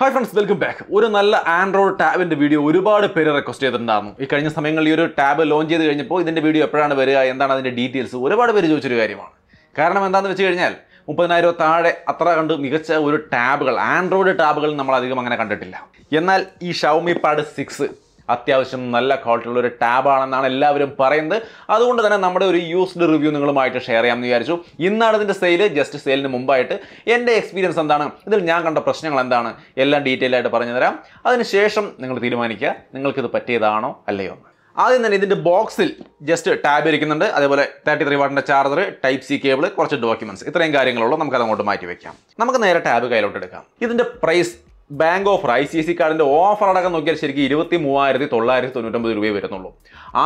hi friends welcome back ഒരു നല്ല Android ടാബിൻ്റെ video ഒരുപാട് പേര് റെക്വസ്റ്റ് ചെയ്തിട്ടുണ്ടായിരുന്നു ഈ കഴിഞ്ഞ സമയങ്ങളിൽ ഈ ഒരു ടാബ് ലോഞ്ച് ചെയ്ത് കഴിഞ്ഞപ്പോൾ ഇതിൻ്റെ വീഡിയോ എപ്പോഴാണ് വരിക എന്താണ് അതിൻ്റെ ഡീറ്റെയിൽസ് ഒരുപാട് പേര് ചോദിച്ചൊരു കാര്യമാണ് കാരണം എന്താണെന്ന് വെച്ച് കഴിഞ്ഞാൽ മുപ്പതിനായിരം താഴെ അത്ര കണ്ട് മികച്ച ഒരു ടാബുകൾ ആൻഡ്രോയിഡ് ടാബുകൾ നമ്മൾ അധികം അങ്ങനെ കണ്ടിട്ടില്ല എന്നാൽ ഈ ഷൗമി പാഡ് സിക്സ് അത്യാവശ്യം നല്ല ക്വാളിറ്റിയുള്ള ഒരു ടാബാണെന്നാണ് എല്ലാവരും പറയുന്നത് അതുകൊണ്ട് തന്നെ നമ്മുടെ ഒരു യൂസ്ഡ് റിവ്യൂ നിങ്ങളുമായിട്ട് ഷെയർ ചെയ്യാമെന്ന് വിചാരിച്ചു ഇന്നാണ് ഇതിൻ്റെ സെയിൽ ജസ്റ്റ് സെയിലിന് മുമ്പായിട്ട് എൻ്റെ എക്സ്പീരിയൻസ് എന്താണ് ഇതിൽ ഞാൻ കണ്ട പ്രശ്നങ്ങൾ എന്താണ് എല്ലാം ഡീറ്റെയിൽ ആയിട്ട് പറഞ്ഞു തരാം അതിനുശേഷം നിങ്ങൾ തീരുമാനിക്കുക നിങ്ങൾക്കിത് പറ്റിയതാണോ അല്ലയോ ആദ്യം തന്നെ ഇതിൻ്റെ ബോക്സിൽ ജസ്റ്റ് ടാബ് ഇരിക്കുന്നുണ്ട് അതേപോലെ തേർട്ടി ത്രീ വാട്ടിൻ്റെ ചാർജർ ടൈപ്പ് സി കേബിൾ കുറച്ച് ഡോക്യുമെൻറ്റ്സ് ഇത്രയും കാര്യങ്ങളുള്ളൂ നമുക്കത് അങ്ങോട്ട് മാറ്റി വയ്ക്കാം നമുക്ക് നേരെ ടാബ് കയ്യിലോട്ട് എടുക്കാം ഇതിൻ്റെ price bank offer I C C കാർഡിൻ്റെ ഓഫർ അടക്കം നോക്കിയാൽ ശരിക്കും ഇരുപത്തി മൂവായിരത്തി തൊള്ളായിരത്തി തൊണ്ണൂറ്റൊമ്പത് രൂപയെ വരുന്നുള്ളൂ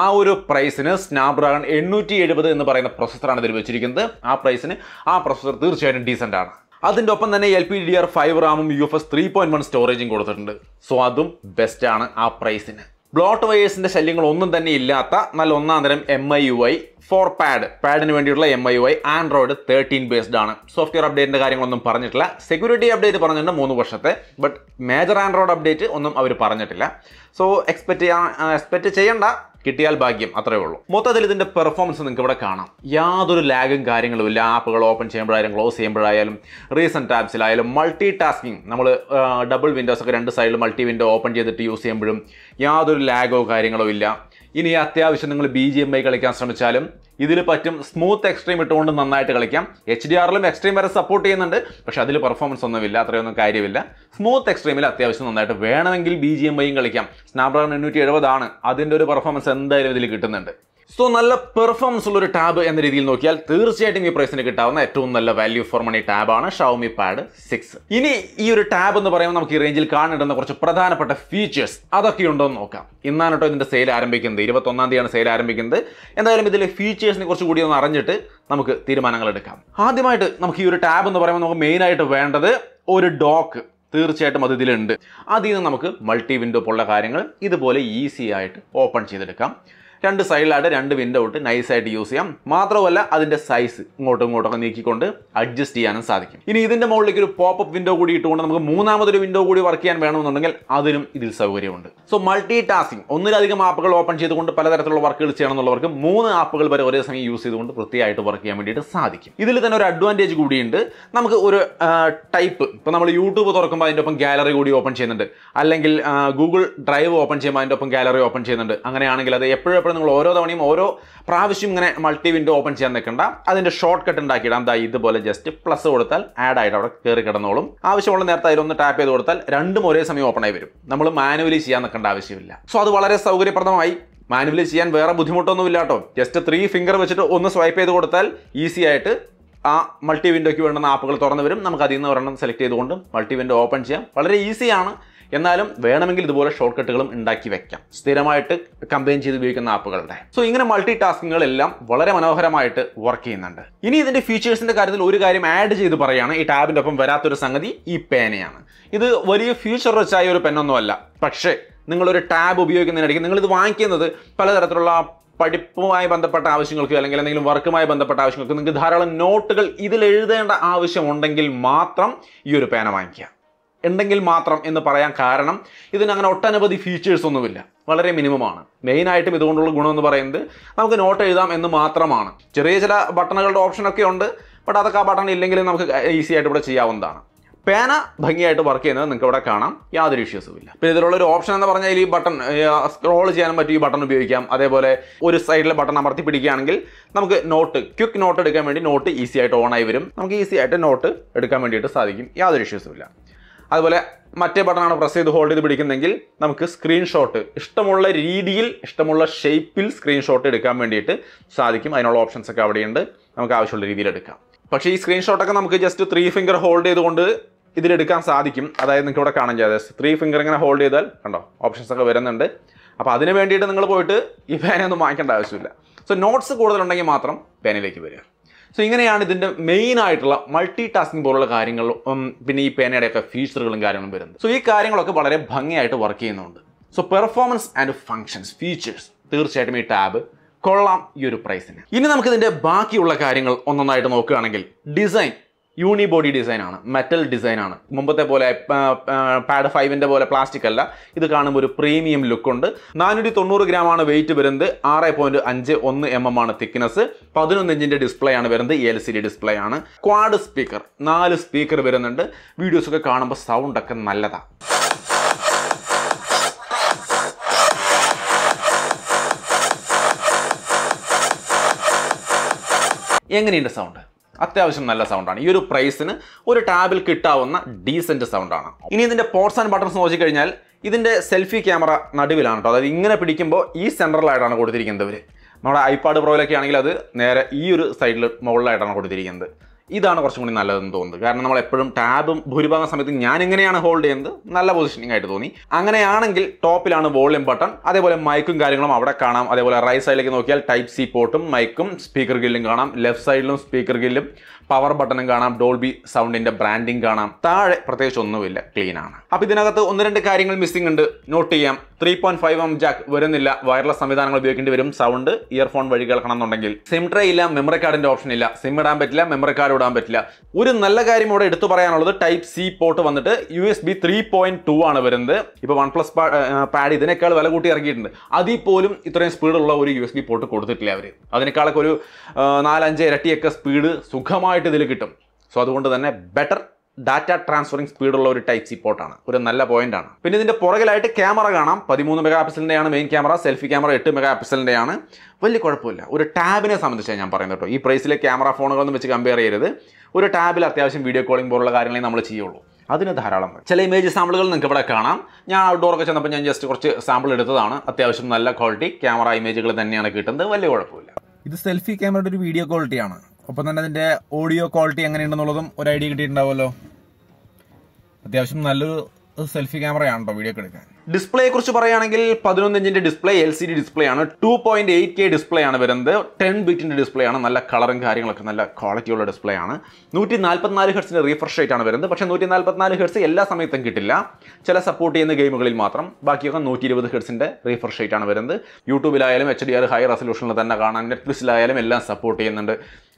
ആ ഒരു പ്രൈസിന് സ്നാപ്ഡ്രാഗൺ എണ്ണൂറ്റി എഴുപത് എന്ന് പറയുന്ന പ്രൊസസ്സറാണ് ഇതിൽ വെച്ചിരിക്കുന്നത് ആ പ്രൈസിന് ആ പ്രൊസസ്സർ തീർച്ചയായിട്ടും ഡീസൻ്റ് ആണ് അതിൻ്റെ ഒപ്പം തന്നെ L P D R five റാമും U F S three point one സ്റ്റോറേജും കൊടുത്തിട്ടുണ്ട് സോ അതും ബെസ്റ്റാണ് ആ പ്രൈസിന് ബ്ലോട്ട് വയേഴ്സിൻ്റെ ശല്യങ്ങൾ ഒന്നും തന്നെ ഇല്ലാത്ത നല്ല ഒന്നാം തരം M I U I for pad പാഡിന് വേണ്ടിയുള്ള M I U I android thirteen based ആണ് സോഫ്റ്റ്വെയർ അപ്ഡേറ്റിൻ്റെ കാര്യങ്ങളൊന്നും പറഞ്ഞിട്ടില്ല സെക്യൂരിറ്റി അപ്ഡേറ്റ് പറഞ്ഞിട്ടുണ്ട് മൂന്ന് വർഷത്തെ ബട്ട് മേജർ ആൻഡ്രോയിഡ് അപ്ഡേറ്റ് ഒന്നും അവർ പറഞ്ഞിട്ടില്ല സോ എക്സ്പെക്റ്റ് ചെയ്യാൻ എക്സ്പെക്റ്റ് ചെയ്യേണ്ട കിട്ടിയാൽ ഭാഗ്യം അത്രയേ ഉള്ളൂ മൊത്തത്തിൽ ഇതിൻ്റെ പെർഫോമൻസ് നിങ്ങൾക്ക് ഇവിടെ കാണാം യാതൊരു ലാഗും കാര്യങ്ങളും ഇല്ല ആപ്പുകൾ ഓപ്പൺ ചെയ്യുമ്പോഴായാലും ക്ലോസ് ചെയ്യുമ്പോഴായാലും റീസെൻറ്റ് ടാബ്സിലായാലും മൾട്ടി ടാസ്കിങ് നമ്മൾ ഡബിൾ വിൻഡോസ് ഒക്കെ രണ്ട് സൈഡിൽ മൾട്ടി വിൻഡോ ഓപ്പൺ ചെയ്തിട്ട് യൂസ് ചെയ്യുമ്പോഴും യാതൊരു ലാഗോ കാര്യങ്ങളോ ഇല്ല ഇനി അത്യാവശ്യം നിങ്ങൾ ബി ജി എം ഐ കളിക്കാൻ ശ്രമിച്ചാലും ഇതിൽ പറ്റും സ്മൂത്ത് എക്സ്ട്രീം ഇട്ടുകൊണ്ട് നന്നായിട്ട് കളിക്കാം എച്ച് ഡി ആറിലും എക്സ്ട്രീം വരെ സപ്പോർട്ട് ചെയ്യുന്നുണ്ട് പക്ഷേ അതിൽ പെർഫോമൻസ് ഒന്നുമില്ല അത്രയൊന്നും കാര്യമില്ല സ്മൂത്ത് എക്സ്ട്രീമിൽ അത്യാവശ്യം നന്നായിട്ട് വേണമെങ്കിൽ ബി ജി എം ഐയും കളിക്കാം സ്നാപ്ഡ്രാഗൺ എണ്ണൂറ്റി എഴുപതാണ് അതിൻ്റെ ഒരു പെർഫോമൻസ് എന്തായാലും ഇതിൽ കിട്ടുന്നുണ്ട് സോ നല്ല പെർഫോമൻസ് ഉള്ള ഒരു ടാബ് എന്ന രീതിയിൽ നോക്കിയാൽ തീർച്ചയായിട്ടും ഈ പ്രൈസിന് കിട്ടാവുന്ന ഏറ്റവും നല്ല വാല്യൂ ഫോർ മണി ടാബാണ് ഷൗമി പാഡ് സിക്സ് ഇനി ഈ ഒരു ടാബ് എന്ന് പറയുമ്പോൾ നമുക്ക് ഈ റേഞ്ചിൽ കാണിടുന്ന കുറച്ച് പ്രധാനപ്പെട്ട ഫീച്ചേഴ്സ് അതൊക്കെ ഉണ്ടോ എന്ന് നോക്കാം ഇന്നാണ് കേട്ടോ സെയിൽ ആരംഭിക്കുന്നത് ഇരുപത്തൊന്നാം തീയതിയാണ് സെയിൽ ആരംഭിക്കുന്നത് എന്തായാലും ഇതിലെ ഫീച്ചേഴ്സിനെ കുറിച്ച് കൂടി ഒന്ന് അറിഞ്ഞിട്ട് നമുക്ക് തീരുമാനങ്ങൾ എടുക്കാം ആദ്യമായിട്ട് നമുക്ക് ഈ ഒരു ടാബ് എന്ന് പറയുമ്പോൾ നമുക്ക് മെയിനായിട്ട് വേണ്ടത് ഒരു ഡോക്ക് തീർച്ചയായിട്ടും അത് ഇതിലുണ്ട് അതിൽ നിന്ന് നമുക്ക് മൾട്ടി വിൻഡോ പോലുള്ള കാര്യങ്ങൾ ഇതുപോലെ ഈസി ആയിട്ട് ഓപ്പൺ ചെയ്തെടുക്കാം രണ്ട് സൈഡിലായിട്ട് രണ്ട് വിൻഡോ ഇട്ട് നൈസായിട്ട് യൂസ് ചെയ്യാം മാത്രമല്ല അതിൻ്റെ സൈസ് ഇങ്ങോട്ടും ഇങ്ങോട്ടൊക്കെ നീക്കിക്കൊണ്ട് അഡ്ജസ്റ്റ് ചെയ്യാനും സാധിക്കും ഇനി ഇതിൻ്റെ മുകളിലേക്ക് ഒരു അപ്പ് വിൻഡോ കൂടി ഇട്ടുകൊണ്ട് നമുക്ക് മൂന്നാമതൊരു വിൻഡോ കൂടി വർക്ക് ചെയ്യാൻ വേണമെന്നുണ്ടെങ്കിൽ അതിനും ഇതിൽ സൗകര്യമുണ്ട് സോ മൾട്ടി ടാസ്കിംഗ് ഒന്നിലധികം ആപ്പുകൾ ഓപ്പൺ ചെയ്തുകൊണ്ട് പലതരത്തിലുള്ള വർക്കുകൾ ചെയ്യണമെന്നുള്ളവർക്ക് മൂന്ന് ആപ്പുകൾ വരെ ഒരേ സമയം യൂസ് ചെയ്തുകൊണ്ട് വൃത്തിയായിട്ട് വർക്ക് ചെയ്യാൻ വേണ്ടിയിട്ട് സാധിക്കും ഇതിൽ തന്നെ ഒരു അഡ്വാൻറ്റേജ് കൂടിയുണ്ട് നമുക്ക് ഒരു ടൈപ്പ് ഇപ്പോൾ നമ്മൾ യൂട്യൂബ് തുറക്കുമ്പോൾ അതിൻ്റെ ഒപ്പം ഗാലറി കൂടി ഓപ്പൺ ചെയ്യുന്നുണ്ട് അല്ലെങ്കിൽ ഗൂഗിൾ ഡ്രൈവ് ഓപ്പൺ ചെയ്യുമ്പോൾ അതിൻ്റെ ഒപ്പം ഗാലറി ഓപ്പൺ ചെയ്യുന്നുണ്ട് അങ്ങനെയാണെങ്കിൽ അത് എപ്പോഴും പേപ്പർ നിങ്ങൾ ഓരോ തവണയും ഓരോ പ്രാവശ്യം ഇങ്ങനെ മൾട്ടി വിൻഡോ ഓപ്പൺ ചെയ്യാൻ നിൽക്കണ്ട അതിൻ്റെ ഷോർട്ട് കട്ട് ഉണ്ടാക്കിയിടാം എന്താ ഇതുപോലെ ജസ്റ്റ് പ്ലസ് കൊടുത്താൽ ആഡ് ആയിട്ട് അവിടെ കയറി കിടന്നോളും ആവശ്യമുള്ള നേരത്തെ അതിലൊന്ന് ടാപ്പ് ചെയ്ത് കൊടുത്താൽ രണ്ടും ഒരേ സമയം ഓപ്പൺ ആയി വരും നമ്മൾ മാനുവലി ചെയ്യാൻ നിൽക്കേണ്ട ആവശ്യമില്ല സോ അത് വളരെ സൗകര്യപ്രദമായി മാനുവലി ചെയ്യാൻ വേറെ ബുദ്ധിമുട്ടൊന്നും ഇല്ല കേട്ടോ ജസ്റ്റ് ത്രീ ഫിംഗർ വെച്ചിട്ട് ഒന്ന് സ്വൈപ്പ് ചെയ്ത് കൊടുത്താൽ ഈസി ആയിട്ട് ആ മൾട്ടി വിൻഡോയ്ക്ക് വേണ്ടുന്ന ആപ്പുകൾ തുറന്നു വരും നമുക്ക് അതിൽ നിന്ന് ഒരെണ്ണം സെലക്ട് ചെയ്തുകൊണ്ട് മൾട്ടി വിൻഡോ ഓപ്പൺ ചെയ്യാം വളരെ ഈസിയാണ് എന്നാലും വേണമെങ്കിൽ ഇതുപോലെ ഷോർട്ട് കട്ടുകളും ഉണ്ടാക്കി വെക്കാം സ്ഥിരമായിട്ട് കമ്പയിൻ ചെയ്ത് ഉപയോഗിക്കുന്ന ആപ്പുകളുടെ സോ ഇങ്ങനെ മൾട്ടി എല്ലാം വളരെ മനോഹരമായിട്ട് വർക്ക് ചെയ്യുന്നുണ്ട് ഇനി ഇതിന്റെ ഫീച്ചേഴ്സിന്റെ കാര്യത്തിൽ ഒരു കാര്യം ആഡ് ചെയ്ത് പറയുകയാണ് ഈ ടാബിന്റെ ഒപ്പം വരാത്തൊരു സംഗതി ഈ പേനയാണ് ഇത് വലിയ ഫ്യൂച്ചർ വെച്ചായ ഒരു പെന്നൊന്നുമല്ല പക്ഷേ നിങ്ങളൊരു ടാബ് ഉപയോഗിക്കുന്നതിനിടയ്ക്ക് ഇത് വാങ്ങിക്കുന്നത് പലതരത്തിലുള്ള പഠിപ്പുമായി ബന്ധപ്പെട്ട ആവശ്യങ്ങൾക്ക് അല്ലെങ്കിൽ എന്തെങ്കിലും വർക്കുമായി ബന്ധപ്പെട്ട ആവശ്യങ്ങൾക്ക് നിങ്ങൾക്ക് ധാരാളം നോട്ടുകൾ ഇതിൽ എഴുതേണ്ട ആവശ്യമുണ്ടെങ്കിൽ മാത്രം ഈ ഒരു പേന വാങ്ങിക്കുക ഉണ്ടെങ്കിൽ മാത്രം എന്ന് പറയാൻ കാരണം ഇതിനങ്ങനെ ഒട്ടനവധി ഫീച്ചേഴ്സ് ഒന്നുമില്ല വളരെ മിനിമമാണ് മെയിനായിട്ടും ഇതുകൊണ്ടുള്ള ഗുണം എന്ന് പറയുന്നത് നമുക്ക് നോട്ട് എഴുതാം എന്ന് മാത്രമാണ് ചെറിയ ചില ബട്ടണുകളുടെ ഓപ്ഷനൊക്കെ ഉണ്ട് ബട്ട് അതൊക്കെ ആ ബട്ടൺ ഇല്ലെങ്കിലും നമുക്ക് ഈസി ആയിട്ട് ഇവിടെ ചെയ്യാവുന്നതാണ് പേന ഭംഗിയായിട്ട് വർക്ക് ചെയ്യുന്നത് നിങ്ങൾക്ക് ഇവിടെ കാണാം യാതൊരു ഇഷ്യൂസും ഇല്ല പിന്നെ ഇതിലുള്ള ഒരു ഓപ്ഷൻ എന്ന് പറഞ്ഞാൽ ഈ ബട്ടൺ സ്ക്രോൾ ചെയ്യാനും പറ്റും ഈ ബട്ടൺ ഉപയോഗിക്കാം അതേപോലെ ഒരു സൈഡിലെ ബട്ടൺ അമർത്തി പിടിക്കുകയാണെങ്കിൽ നമുക്ക് നോട്ട് ക്വിക്ക് നോട്ട് എടുക്കാൻ വേണ്ടി നോട്ട് ഈസി ആയിട്ട് ഓൺ ആയി വരും നമുക്ക് ഈസി ആയിട്ട് നോട്ട് എടുക്കാൻ വേണ്ടിയിട്ട് സാധിക്കും യാതൊരു ഇഷ്യൂസും ഇല്ല അതുപോലെ മറ്റേ ബട്ടണാണ് പ്രസ് ചെയ്ത് ഹോൾഡ് ചെയ്ത് പിടിക്കുന്നതെങ്കിൽ നമുക്ക് സ്ക്രീൻഷോട്ട് ഇഷ്ടമുള്ള രീതിയിൽ ഇഷ്ടമുള്ള ഷേപ്പിൽ സ്ക്രീൻഷോട്ട് എടുക്കാൻ വേണ്ടിയിട്ട് സാധിക്കും അതിനുള്ള ഓപ്ഷൻസ് ഒക്കെ അവിടെയുണ്ട് നമുക്ക് ആവശ്യമുള്ള രീതിയിൽ എടുക്കാം പക്ഷേ ഈ സ്ക്രീൻഷോട്ടൊക്കെ നമുക്ക് ജസ്റ്റ് ത്രീ ഫിംഗർ ഹോൾഡ് ചെയ്തുകൊണ്ട് ഇതിലെടുക്കാൻ സാധിക്കും അതായത് നിങ്ങൾക്ക് ഇവിടെ കാണാൻ ചെയ്യാതെ ത്രീ ഫിംഗർ ഇങ്ങനെ ഹോൾഡ് ചെയ്താൽ കണ്ടോ ഓപ്ഷൻസ് ഒക്കെ വരുന്നുണ്ട് അപ്പോൾ അതിന് വേണ്ടിയിട്ട് നിങ്ങൾ പോയിട്ട് ഈ പേനയൊന്നും വാങ്ങിക്കേണ്ട ആവശ്യമില്ല സോ നോട്ട്സ് കൂടുതലുണ്ടെങ്കിൽ മാത്രം പേനയിലേക്ക് വരിക സോ ഇങ്ങനെയാണ് ഇതിൻ്റെ മെയിൻ ആയിട്ടുള്ള മൾട്ടി ടാസ്കിംഗ് പോലുള്ള കാര്യങ്ങളും പിന്നെ ഈ പേനയുടെയൊക്കെ ഫീച്ചറുകളും കാര്യങ്ങളും വരുന്നത് സോ ഈ കാര്യങ്ങളൊക്കെ വളരെ ഭംഗിയായിട്ട് വർക്ക് ചെയ്യുന്നുണ്ട് so performance and functions features തീർച്ചയായിട്ടും ഈ ടാബ് കൊള്ളാം ഈ ഒരു പ്രൈസിന് ഇനി നമുക്കിതിൻ്റെ ബാക്കിയുള്ള കാര്യങ്ങൾ ഒന്നൊന്നായിട്ട് നോക്കുകയാണെങ്കിൽ ഡിസൈൻ യൂണി ബോഡി ഡിസൈൻ ആണ് മെറ്റൽ ഡിസൈൻ ആണ് മുമ്പത്തെ പോലെ പാഡ് ഫൈവിൻ്റെ പോലെ പ്ലാസ്റ്റിക് അല്ല ഇത് കാണുമ്പോൾ ഒരു പ്രീമിയം ലുക്കുണ്ട് നാനൂറ്റി തൊണ്ണൂറ് ഗ്രാം ആണ് വെയിറ്റ് വരുന്നത് ആറ് പോയിന്റ് അഞ്ച് ഒന്ന് എം എം ആണ് തിക്നെസ് പതിനൊന്ന് ഇഞ്ചിൻ്റെ ഡിസ്പ്ലേ ആണ് വരുന്നത് എൽ സി ഡി ഡിസ്പ്ലേ ആണ് ക്വാഡ് സ്പീക്കർ നാല് സ്പീക്കർ വരുന്നുണ്ട് വീഡിയോസൊക്കെ കാണുമ്പോൾ സൗണ്ടൊക്കെ നല്ലതാണ് എങ്ങനെയുണ്ട് സൗണ്ട് അത്യാവശ്യം നല്ല സൗണ്ടാണ് ഈ ഒരു പ്രൈസിന് ഒരു ടാബിൽ കിട്ടാവുന്ന ഡീസെൻറ്റ് സൗണ്ടാണ് ഇനി ഇതിൻ്റെ പോർട്സ് ആൻഡ് ബട്ടൺസ് നോക്കിക്കഴിഞ്ഞാൽ ഇതിൻ്റെ സെൽഫി ക്യാമറ നടുവിലാണ് കേട്ടോ അതായത് ഇങ്ങനെ പിടിക്കുമ്പോൾ ഈ സെൻട്രലായിട്ടാണ് കൊടുത്തിരിക്കുന്നത് ഇവർ നമ്മുടെ ഐപാഡ് പ്രോയിലൊക്കെ ആണെങ്കിൽ അത് നേരെ ഈ ഒരു സൈഡിൽ മുകളിലായിട്ടാണ് കൊടുത്തിരിക്കുന്നത് ഇതാണ് കുറച്ചും കൂടി നല്ലതെന്ന് തോന്നുന്നത് കാരണം നമ്മൾ എപ്പോഴും ടാബും ഭൂരിഭാഗം സമയത്ത് ഞാൻ എങ്ങനെയാണ് ഹോൾഡ് ചെയ്യുന്നത് നല്ല പൊസിഷനിങ് ആയിട്ട് തോന്നി അങ്ങനെയാണെങ്കിൽ ടോപ്പിലാണ് വോളിയം ബട്ടൺ അതേപോലെ മൈക്കും കാര്യങ്ങളും അവിടെ കാണാം അതേപോലെ റൈറ്റ് സൈഡിലേക്ക് നോക്കിയാൽ ടൈപ്പ് സി പോർട്ടും മൈക്കും സ്പീക്കർ ഗില്ലും കാണാം ലെഫ്റ്റ് സൈഡിലും സ്പീക്കർ ഗില്ലും പവർ ബട്ടണും കാണാം ഡോൾബി സൗണ്ടിന്റെ ബ്രാൻഡിങ് കാണാം താഴെ പ്രത്യേകിച്ച് ഒന്നുമില്ല ക്ലീൻ ആണ് അപ്പൊ ഇതിനകത്ത് ഒന്ന് രണ്ട് കാര്യങ്ങൾ മിസ്സിംഗ് ഉണ്ട് നോട്ട് ചെയ്യാം three point five M jack വരുന്നില്ല വയർലെസ് സംവിധാനങ്ങൾ ഉപയോഗിക്കേണ്ടി വരും സൗണ്ട് ഇയർഫോൺ വഴി കേൾക്കണം എന്നുണ്ടെങ്കിൽ സിം ട്രേ ഇല്ല മെമ്മറി കാർഡിന്റെ ഓപ്ഷൻ ഇല്ല സിം ഇടാൻ പറ്റില്ല മെമ്മറി കാർഡ് ഇടാൻ പറ്റില്ല ഒരു നല്ല കാര്യം ഇവിടെ എടുത്തു പറയാനുള്ളത് ടൈപ്പ് സി പോർട്ട് വന്നിട്ട് U S B three point two ആണ് വരുന്നത് ഇപ്പൊ വൺ പ്ലസ് പാഡ് ഇതിനേക്കാൾ വില കൂട്ടി ഇറക്കിയിട്ടുണ്ട് അതിൽ പോലും ഇത്രയും സ്പീഡുള്ള ഒരു യു എസ് ബി പോർട്ട് കൊടുത്തിട്ടില്ല അവർ അതിനേക്കാളൊക്കെ ഒരു നാലഞ്ച് ഇരട്ടിയൊക്കെ സ്പീഡ് സുഖമായി പൂർണ്ണമായിട്ട് ഇതിൽ കിട്ടും സോ അതുകൊണ്ട് തന്നെ ബെറ്റർ ഡാറ്റ ട്രാൻസ്ഫറിംഗ് സ്പീഡുള്ള ഒരു ടൈപ്പ് സി പോർട്ടാണ് ഒരു നല്ല പോയിന്റാണ് പിന്നെ ഇതിന്റെ പുറകിലായിട്ട് ക്യാമറ കാണാം പതിമൂന്ന് മെഗാ പിക്സലിന്റെയാണ് മെയിൻ ക്യാമറ സെൽഫി ക്യാമറ എട്ട് മെഗാ പിക്സലിന്റെയാണ് വലിയ കുഴപ്പമില്ല ഒരു ടാബിനെ സംബന്ധിച്ചാണ് ഞാൻ പറയുന്നത് കേട്ടോ ഈ പ്രൈസിലെ ക്യാമറ ഫോണുകളൊന്നും വെച്ച് കമ്പയർ ചെയ്യരുത് ഒരു ടാബിൽ അത്യാവശ്യം വീഡിയോ കോളിംഗ് പോലുള്ള കാര്യങ്ങളെ നമ്മൾ ചെയ്യുള്ളൂ അതിന് ധാരാളം ചില ഇമേജ് സാമ്പിളുകൾ നിങ്ങൾക്ക് ഇവിടെ കാണാം ഞാൻ ഔട്ട്ഡോറൊക്കെ ചെന്നപ്പോൾ ഞാൻ ജസ്റ്റ് കുറച്ച് സാമ്പിൾ എടുത്തതാണ് അത്യാവശ്യം നല്ല ക്വാളിറ്റി ക്യാമറ ഇമേജുകൾ തന്നെയാണ് കിട്ടുന്നത് വലിയ കുഴപ്പമില്ല ഇത് സെൽഫി ക്യാമറയുടെ ഒരു വീഡിയോ ക്വാളിറ്റിയാണ് ഒപ്പം തന്നെ അതിൻ്റെ ഓഡിയോ ക്വാളിറ്റി എങ്ങനെയുണ്ടെന്നുള്ളതും ഒരു ഐഡിയ കിട്ടിയിട്ടുണ്ടാവുമല്ലോ അത്യാവശ്യം നല്ലൊരു സെൽഫി ക്യാമറയാണ് കേട്ടോ വീഡിയോ എടുക്കാൻ ഡിസ്പ്ലേയെ കുറിച്ച് പറയുകയാണെങ്കിൽ പതിനൊന്ന് ഇഞ്ചിന്റെ display L C D display ആണ് two point eight K display ആണ് വരുന്നത് ടെൻ ബിറ്റിന്റെ ഡിസ്പ്ലേ ആണ് നല്ല കളറും കാര്യങ്ങളൊക്കെ നല്ല ക്വാളിറ്റിയുള്ള ഡിസ്പ്ലേ ആണ് നൂറ്റി നാല്പത്തിനാല് ഹെർസിന്റെ റീഫ്രഷ് റേറ്റ് ആണ് വരുന്നത് പക്ഷേ നൂറ്റി നാല്പത്തിനാല് ഹെർസ് എല്ലാ സമയത്തും കിട്ടില്ല ചില സപ്പോർട്ട് ചെയ്യുന്ന ഗെയിമുകളിൽ മാത്രം ബാക്കിയൊക്കെ നൂറ്റി ഇരുപത് ഹെർസിന്റെ റീഫ്രഷ് റേറ്റ് ആണ് വരുന്നത് യൂട്യൂബിലായാലും എച്ച് ഡി ആർ ഹൈ റെസൊല്യൂഷനിൽ തന്നെ കാണാം നെറ്റ്ഫ്ലിക്സിലായാലും എല്ലാം സപ്പോർട്ട് ചെയ്യുന്നുണ്ട്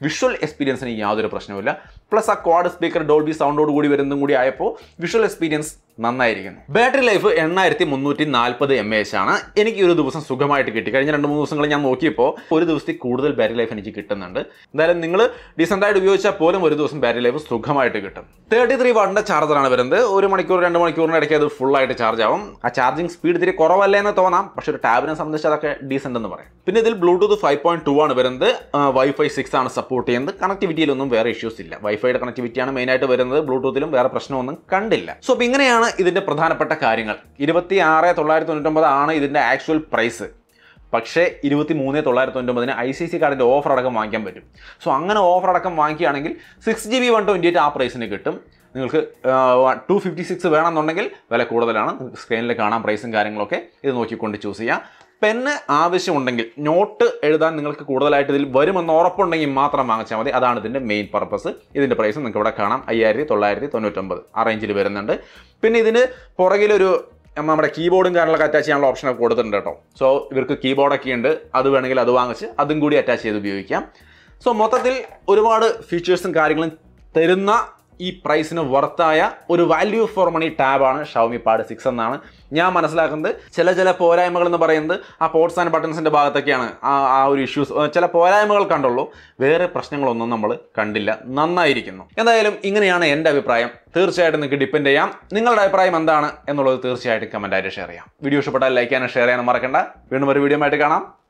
വിഷ്വൽ എക്സ്പീരിയൻസിന് യാതൊരു പ്രശ്നവുമില്ല പ്ലസ് ആ ക്വാഡ് സ്പീക്കർ ഡോൾബി സൗണ്ടോട് കൂടി വരുന്നതും കൂടി ആയപ്പോൾ വിഷ്വൽ എക്സ്പീരിയൻസ് നന്നായിരിക്കുന്നു ബാറ്ററി ലൈഫ് എണ്ണായിരത്തി മുന്നൂറ്റി നാൽപ്പത് എം എച്ച് ആണ് എനിക്ക് ഒരു ദിവസം സുഖമായിട്ട് കിട്ടി കഴിഞ്ഞ രണ്ട് മൂന്ന് ദിവസങ്ങൾ ഞാൻ നോക്കിയപ്പോൾ ഒരു ദിവസത്തിൽ കൂടുതൽ ബാറ്ററി ലൈഫ് എനിക്ക് കിട്ടുന്നുണ്ട് എന്തായാലും നിങ്ങൾ ഡീസെൻ്റായിട്ട് ഉപയോഗിച്ചാൽ പോലും ഒരു ദിവസം ബാറ്ററി ലൈഫ് സുഖമായിട്ട് കിട്ടും തേർട്ടി ത്രീ വാട്ടിൻ്റെ ചാർജറാണ് വരുന്നത് ഒരു മണിക്കൂർ രണ്ട് മണിക്കൂറിന് ഇടയ്ക്ക് അത് ഫുള്ളായിട്ട് ചാർജ് ആവും ആ ചാർജിങ് സ്പീഡ് ഇത്തിരി കുറവല്ലേ എന്ന് തോന്നാം പക്ഷെ ഒരു ടാബിനെ സംബന്ധിച്ച് അതൊക്കെ ഡീസെൻ്റ് എന്ന് പറയാം പിന്നെ ഇതിൽ ബ്ലൂടൂത്ത് ഫൈവ് പോയിന്റ് ടു ആണ് വരുന്നത് വൈഫൈ സിക്സ് ആണ് സപ്പോർട്ട് ചെയ്യുന്നത് കണക്ടിവിറ്റിയിലൊന്നും വേറെ ഇഷ്യൂസ് ഇല്ല വൈഫൈയുടെ കണക്ടിവിറ്റിയാണ് മെയിനായിട്ട് വരുന്നത് ബ്ലൂടൂത്തിലും വേറെ പ്രശ്നമൊന്നും കണ്ടില്ല സോ അപ്പോൾ ഇങ്ങനെയാണ് ഇതാണ് ഇതിൻ്റെ പ്രധാനപ്പെട്ട കാര്യങ്ങൾ ഇരുപത്തി ആറ് തൊള്ളായിരത്തി തൊണ്ണൂറ്റൊമ്പത് ആണ് ഇതിൻ്റെ ആക്ച്വൽ പ്രൈസ് പക്ഷേ ഇരുപത്തി മൂന്ന് തൊള്ളായിരത്തി തൊണ്ണൂറ്റൊമ്പതിന് ഐ സി സി കാർഡിൻ്റെ ഓഫർ അടക്കം വാങ്ങിക്കാൻ പറ്റും സോ അങ്ങനെ ഓഫർ അടക്കം വാങ്ങിക്കുകയാണെങ്കിൽ six G B one twenty eight ആ പ്രൈസിന് കിട്ടും നിങ്ങൾക്ക് ടു ഫിഫ്റ്റി സിക്സ് വേണമെന്നുണ്ടെങ്കിൽ വില കൂടുതലാണ് നിങ്ങൾക്ക് സ്ക്രീനിൽ കാണാം പ്രൈസും കാര്യങ്ങളൊക്കെ ഇത് നോക്കിക്കൊണ്ട് ചൂസ് ചെയ്യാം പെന്ന് ആവശ്യമുണ്ടെങ്കിൽ നോട്ട് എഴുതാൻ നിങ്ങൾക്ക് കൂടുതലായിട്ട് ഇതിൽ വരുമെന്ന് ഉറപ്പുണ്ടെങ്കിൽ മാത്രം വാങ്ങിച്ചാൽ മതി അതാണ് ഇതിൻ്റെ മെയിൻ പർപ്പസ് ഇതിൻ്റെ പ്രൈസ് നിങ്ങൾക്ക് ഇവിടെ കാണാം അയ്യായിരത്തി തൊള്ളായിരത്തി തൊണ്ണൂറ്റൊമ്പത് ആ റേഞ്ചിൽ വരുന്നുണ്ട് പിന്നെ ഇതിന് പുറകിലൊരു നമ്മുടെ കീബോർഡും കാര്യങ്ങളൊക്കെ അറ്റാച്ച് ചെയ്യാനുള്ള ഓപ്ഷനൊക്കെ കൊടുത്തിട്ടുണ്ട് കേട്ടോ സോ ഇവർക്ക് കീബോർഡൊക്കെ ഉണ്ട് അത് വേണമെങ്കിൽ അത് വാങ്ങിച്ച് അതും കൂടി അറ്റാച്ച് ചെയ്ത് ഉപയോഗിക്കാം സോ മൊത്തത്തിൽ ഒരുപാട് ഫീച്ചേഴ്സും കാര്യങ്ങളും തരുന്ന ഈ പ്രൈസിന് വർത്തായ ഒരു വാല്യൂ ഫോർ മണി ടാബാണ് ഷൗമി പാഡ് സിക്സ് എന്നാണ് ഞാൻ മനസ്സിലാക്കുന്നത് ചില ചില പോരായ്മകൾ എന്ന് പറയുന്നത് ആ പോർട്സ് ആൻഡ് ബട്ടൺസിൻ്റെ ഭാഗത്തൊക്കെയാണ് ആ ആ ഒരു ഇഷ്യൂസ് ചില പോരായ്മകൾ കണ്ടുള്ളൂ വേറെ പ്രശ്നങ്ങളൊന്നും നമ്മൾ കണ്ടില്ല നന്നായിരിക്കുന്നു എന്തായാലും ഇങ്ങനെയാണ് എൻ്റെ അഭിപ്രായം തീർച്ചയായിട്ടും നിങ്ങൾക്ക് ഡിപ്പെൻഡ് ചെയ്യാം നിങ്ങളുടെ അഭിപ്രായം എന്താണ് എന്നുള്ളത് തീർച്ചയായിട്ടും കമൻ്റായിട്ട് ഷെയർ ചെയ്യാം വീഡിയോ ഇഷ്ടപ്പെട്ടാൽ ലൈക്ക് ചെയ്യാനും ഷെയർ ചെയ്യാനും മറക്കണ്ട വീണ്ടും ഒരു വീഡിയോ ആയിട്ട് കാണാം